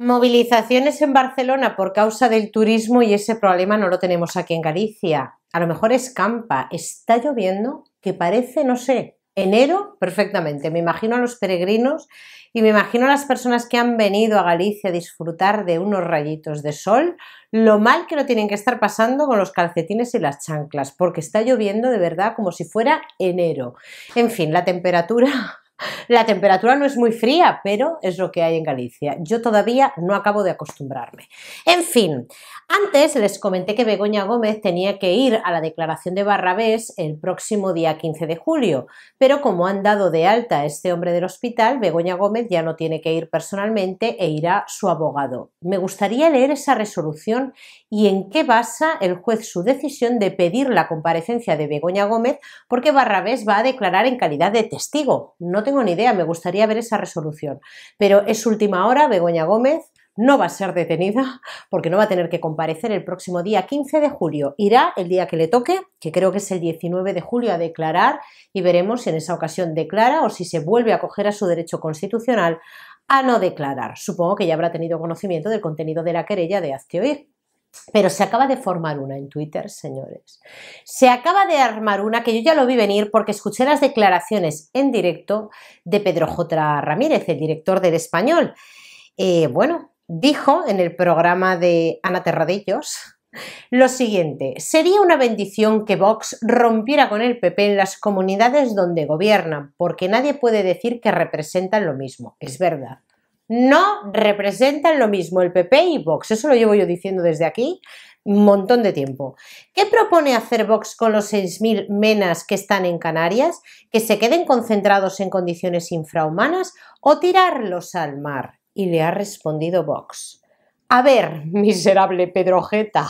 Movilizaciones en Barcelona por causa del turismo y ese problema no lo tenemos aquí en Galicia. A lo mejor escampa, está lloviendo que parece, no sé, enero perfectamente. Me imagino a los peregrinos y me imagino a las personas que han venido a Galicia a disfrutar de unos rayitos de sol, lo mal que lo tienen que estar pasando con los calcetines y las chanclas, porque está lloviendo de verdad como si fuera enero. En fin, la temperatura la temperatura no es muy fría, pero es lo que hay en Galicia. Yo todavía no acabo de acostumbrarme. En fin, antes les comenté que Begoña Gómez tenía que ir a la declaración de Barrabés el próximo día 15 de julio, pero como han dado de alta a este hombre del hospital, Begoña Gómez ya no tiene que ir personalmente e irá su abogado. Me gustaría leer esa resolución y en qué basa el juez su decisión de pedir la comparecencia de Begoña Gómez porque Barrabés va a declarar en calidad de testigo. No tengo ni idea, me gustaría ver esa resolución. Pero es última hora, Begoña Gómez no va a ser detenida porque no va a tener que comparecer el próximo día 15 de julio. Irá el día que le toque, que creo que es el 19 de julio, a declarar y veremos si en esa ocasión declara o si se vuelve a coger a su derecho constitucional a no declarar. Supongo que ya habrá tenido conocimiento del contenido de la querella de Azteoir. Pero se acaba de formar una en Twitter, señores. Se acaba de armar una que yo ya lo vi venir porque escuché las declaraciones en directo de Pedro J. Ramírez, el director del español. Eh, bueno, dijo en el programa de Ana Terradillos lo siguiente, sería una bendición que Vox rompiera con el PP en las comunidades donde gobiernan, porque nadie puede decir que representan lo mismo. Es verdad no representan lo mismo el PP y Vox. Eso lo llevo yo diciendo desde aquí un montón de tiempo. ¿Qué propone hacer Vox con los 6.000 menas que están en Canarias? ¿Que se queden concentrados en condiciones infrahumanas o tirarlos al mar? Y le ha respondido Vox. A ver, miserable Pedrojeta,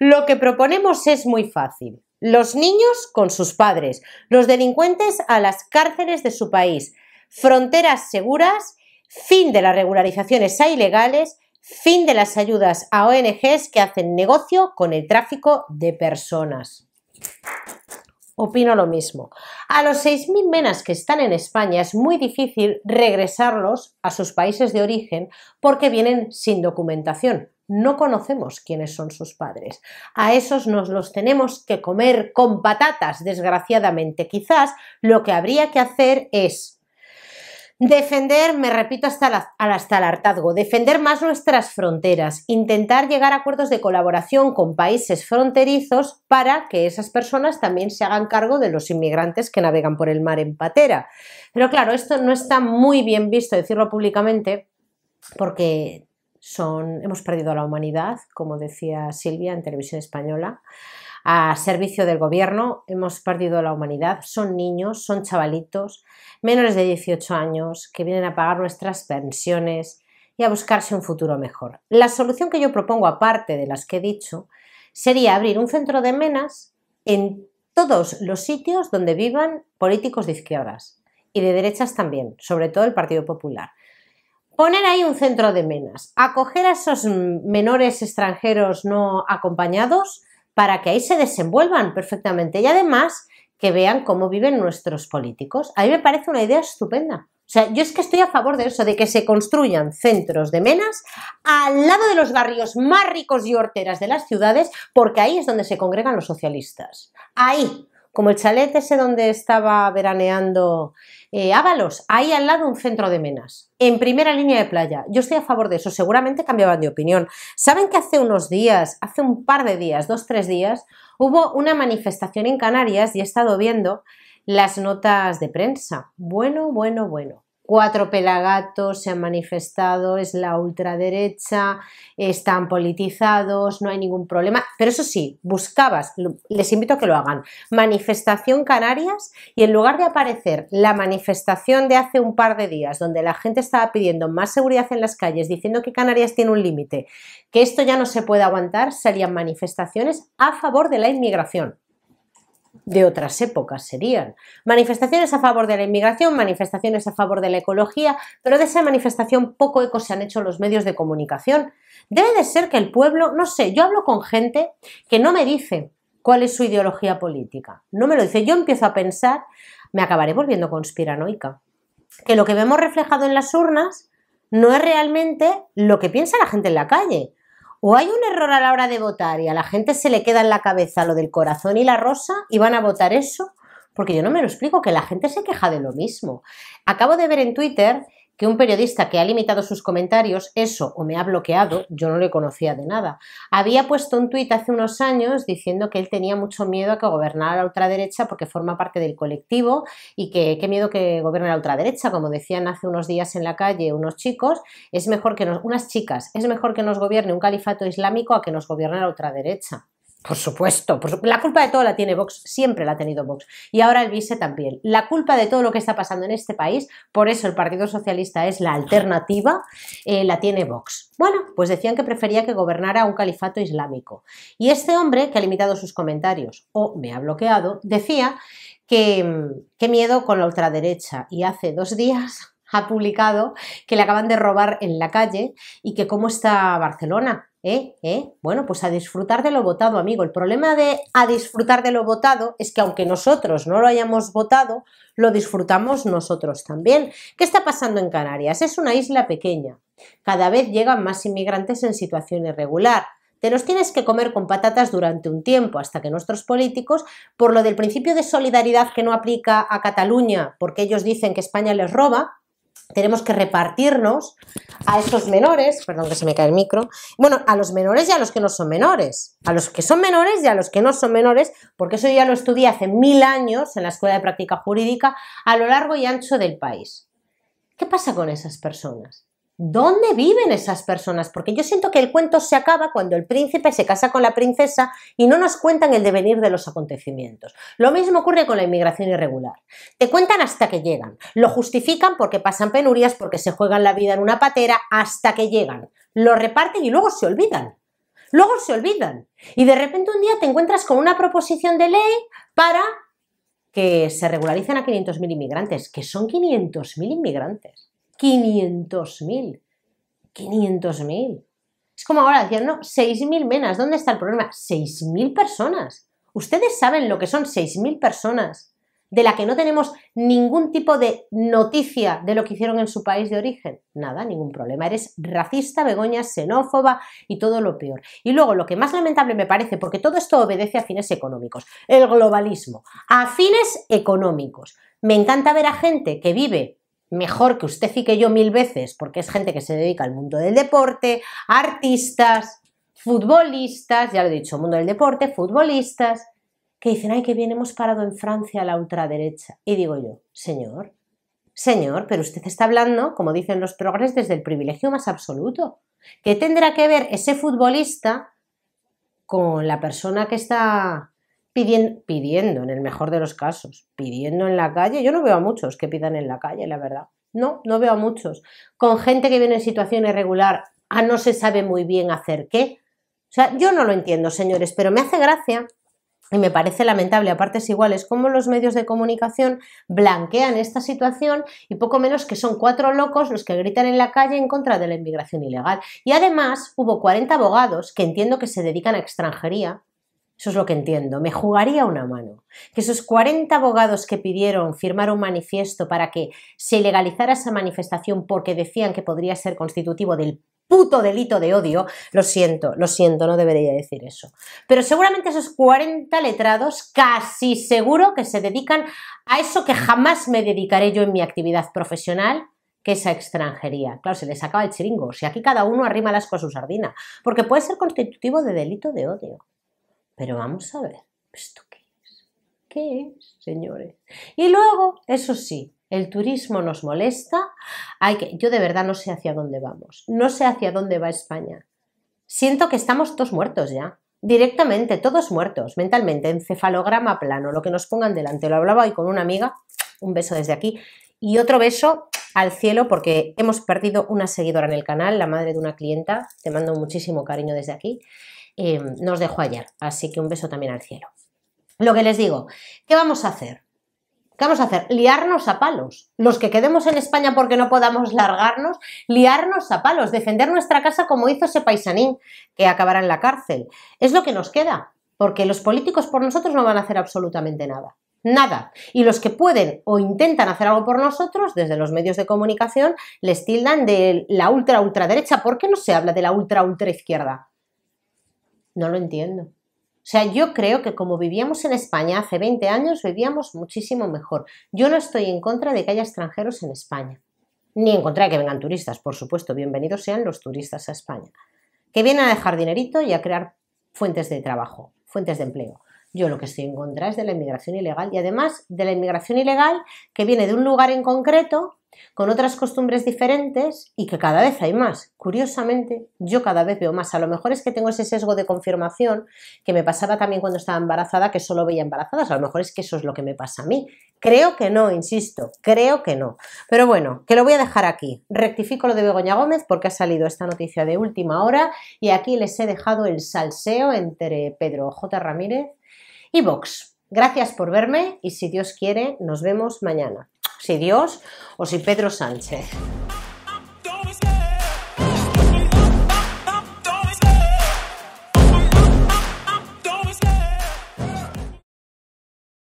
lo que proponemos es muy fácil. Los niños con sus padres, los delincuentes a las cárceles de su país, fronteras seguras fin de las regularizaciones a ilegales, fin de las ayudas a ONGs que hacen negocio con el tráfico de personas. Opino lo mismo. A los 6.000 menas que están en España es muy difícil regresarlos a sus países de origen porque vienen sin documentación. No conocemos quiénes son sus padres. A esos nos los tenemos que comer con patatas, desgraciadamente. Quizás lo que habría que hacer es Defender, me repito hasta, hasta el hartazgo, defender más nuestras fronteras, intentar llegar a acuerdos de colaboración con países fronterizos para que esas personas también se hagan cargo de los inmigrantes que navegan por el mar en patera. Pero claro, esto no está muy bien visto decirlo públicamente porque son, hemos perdido a la humanidad, como decía Silvia en televisión española a servicio del gobierno, hemos perdido la humanidad, son niños, son chavalitos, menores de 18 años, que vienen a pagar nuestras pensiones y a buscarse un futuro mejor. La solución que yo propongo, aparte de las que he dicho, sería abrir un centro de menas en todos los sitios donde vivan políticos de izquierdas y de derechas también, sobre todo el Partido Popular poner ahí un centro de menas, acoger a esos menores extranjeros no acompañados para que ahí se desenvuelvan perfectamente y además que vean cómo viven nuestros políticos. A mí me parece una idea estupenda. O sea, yo es que estoy a favor de eso, de que se construyan centros de menas al lado de los barrios más ricos y horteras de las ciudades, porque ahí es donde se congregan los socialistas. Ahí como el chalet ese donde estaba veraneando Ávalos eh, Ábalos, ahí al lado un centro de menas, en primera línea de playa. Yo estoy a favor de eso, seguramente cambiaban de opinión. ¿Saben que hace unos días, hace un par de días, dos, tres días, hubo una manifestación en Canarias y he estado viendo las notas de prensa? Bueno, bueno, bueno cuatro pelagatos se han manifestado, es la ultraderecha, están politizados, no hay ningún problema. Pero eso sí, buscabas, les invito a que lo hagan, manifestación Canarias y en lugar de aparecer la manifestación de hace un par de días donde la gente estaba pidiendo más seguridad en las calles, diciendo que Canarias tiene un límite, que esto ya no se puede aguantar, salían manifestaciones a favor de la inmigración de otras épocas serían. Manifestaciones a favor de la inmigración, manifestaciones a favor de la ecología, pero de esa manifestación poco eco se han hecho los medios de comunicación. Debe de ser que el pueblo, no sé, yo hablo con gente que no me dice cuál es su ideología política, no me lo dice, yo empiezo a pensar, me acabaré volviendo conspiranoica, que lo que vemos reflejado en las urnas no es realmente lo que piensa la gente en la calle, o hay un error a la hora de votar y a la gente se le queda en la cabeza lo del corazón y la rosa y van a votar eso, porque yo no me lo explico, que la gente se queja de lo mismo. Acabo de ver en Twitter que un periodista que ha limitado sus comentarios, eso o me ha bloqueado, yo no le conocía de nada. Había puesto un tuit hace unos años diciendo que él tenía mucho miedo a que gobernara la ultraderecha porque forma parte del colectivo y que qué miedo que gobierne la ultraderecha, como decían hace unos días en la calle unos chicos, es mejor que nos, unas chicas, es mejor que nos gobierne un califato islámico a que nos gobierne la ultraderecha. Por supuesto, la culpa de todo la tiene Vox, siempre la ha tenido Vox. Y ahora el vice también. La culpa de todo lo que está pasando en este país, por eso el Partido Socialista es la alternativa, eh, la tiene Vox. Bueno, pues decían que prefería que gobernara un califato islámico. Y este hombre, que ha limitado sus comentarios o me ha bloqueado, decía que mm, qué miedo con la ultraderecha. Y hace dos días ha publicado que le acaban de robar en la calle y que cómo está Barcelona, ¿Eh? ¿Eh? Bueno, pues a disfrutar de lo votado, amigo. El problema de a disfrutar de lo votado es que aunque nosotros no lo hayamos votado, lo disfrutamos nosotros también. ¿Qué está pasando en Canarias? Es una isla pequeña. Cada vez llegan más inmigrantes en situación irregular. Te los tienes que comer con patatas durante un tiempo, hasta que nuestros políticos, por lo del principio de solidaridad que no aplica a Cataluña, porque ellos dicen que España les roba, tenemos que repartirnos a estos menores, perdón que se me cae el micro, bueno, a los menores y a los que no son menores, a los que son menores y a los que no son menores, porque eso ya lo estudié hace mil años en la Escuela de Práctica Jurídica a lo largo y ancho del país. ¿Qué pasa con esas personas? ¿Dónde viven esas personas? Porque yo siento que el cuento se acaba cuando el príncipe se casa con la princesa y no nos cuentan el devenir de los acontecimientos. Lo mismo ocurre con la inmigración irregular. Te cuentan hasta que llegan. Lo justifican porque pasan penurias, porque se juegan la vida en una patera, hasta que llegan. Lo reparten y luego se olvidan. Luego se olvidan. Y de repente un día te encuentras con una proposición de ley para que se regularicen a 500.000 inmigrantes, que son 500.000 inmigrantes. 500.000. 500.000. Es como ahora decían, no, 6.000 menas, ¿dónde está el problema? 6.000 personas. Ustedes saben lo que son 6.000 personas de la que no tenemos ningún tipo de noticia de lo que hicieron en su país de origen. Nada, ningún problema. Eres racista, begoña, xenófoba y todo lo peor. Y luego, lo que más lamentable me parece, porque todo esto obedece a fines económicos, el globalismo, a fines económicos. Me encanta ver a gente que vive mejor que usted y que yo mil veces, porque es gente que se dedica al mundo del deporte, artistas, futbolistas, ya lo he dicho, mundo del deporte, futbolistas, que dicen, ay, que bien hemos parado en Francia a la ultraderecha. Y digo yo, señor, señor, pero usted está hablando, como dicen los progres, desde el privilegio más absoluto. ¿Qué tendrá que ver ese futbolista con la persona que está pidiendo, pidiendo en el mejor de los casos, pidiendo en la calle. Yo no veo a muchos que pidan en la calle, la verdad. No, no veo a muchos. Con gente que viene en situación irregular, a ah, no se sabe muy bien hacer qué. O sea, yo no lo entiendo, señores, pero me hace gracia y me parece lamentable es igual, iguales cómo los medios de comunicación blanquean esta situación y poco menos que son cuatro locos los que gritan en la calle en contra de la inmigración ilegal. Y además hubo 40 abogados que entiendo que se dedican a extranjería eso es lo que entiendo. Me jugaría una mano. Que esos 40 abogados que pidieron firmar un manifiesto para que se legalizara esa manifestación porque decían que podría ser constitutivo del puto delito de odio, lo siento, lo siento, no debería decir eso. Pero seguramente esos 40 letrados casi seguro que se dedican a eso que jamás me dedicaré yo en mi actividad profesional, que esa extranjería. Claro, se les acaba el chiringo. Si aquí cada uno arrima las cosas a su sardina, porque puede ser constitutivo de delito de odio. Pero vamos a ver, ¿esto qué es? ¿Qué es, señores? Y luego, eso sí, el turismo nos molesta. Hay que, yo de verdad no sé hacia dónde vamos. No sé hacia dónde va España. Siento que estamos todos muertos ya. Directamente, todos muertos, mentalmente, encefalograma plano, lo que nos pongan delante. Lo hablaba hoy con una amiga, un beso desde aquí, y otro beso al cielo porque hemos perdido una seguidora en el canal, la madre de una clienta. Te mando muchísimo cariño desde aquí. Em, nos dejó ayer. Así que un beso también al cielo. Lo que les digo, ¿qué vamos a hacer? ¿Qué vamos a hacer? Liarnos a palos. Los que quedemos en España porque no podamos largarnos, liarnos a palos, defender nuestra casa como hizo ese paisanín que acabará en la cárcel. Es lo que nos queda, porque los políticos por nosotros no van a hacer absolutamente nada. Nada. Y los que pueden o intentan hacer algo por nosotros, desde los medios de comunicación, les tildan de la ultra ultraderecha. ¿Por qué no se habla de la ultra ultra izquierda? No lo entiendo. O sea, yo creo que como vivíamos en España hace 20 años, vivíamos muchísimo mejor. Yo no estoy en contra de que haya extranjeros en España, ni en contra de que vengan turistas, por supuesto, bienvenidos sean los turistas a España, que vienen a dejar dinerito y a crear fuentes de trabajo, fuentes de empleo. Yo lo que estoy en contra es de la inmigración ilegal y además de la inmigración ilegal que viene de un lugar en concreto con otras costumbres diferentes y que cada vez hay más. Curiosamente, yo cada vez veo más. A lo mejor es que tengo ese sesgo de confirmación que me pasaba también cuando estaba embarazada, que solo veía embarazadas. A lo mejor es que eso es lo que me pasa a mí. Creo que no, insisto, creo que no. Pero bueno, que lo voy a dejar aquí. Rectifico lo de Begoña Gómez porque ha salido esta noticia de última hora y aquí les he dejado el salseo entre Pedro J. Ramírez y Vox. Gracias por verme y si Dios quiere, nos vemos mañana. Si Dios o si Pedro Sánchez.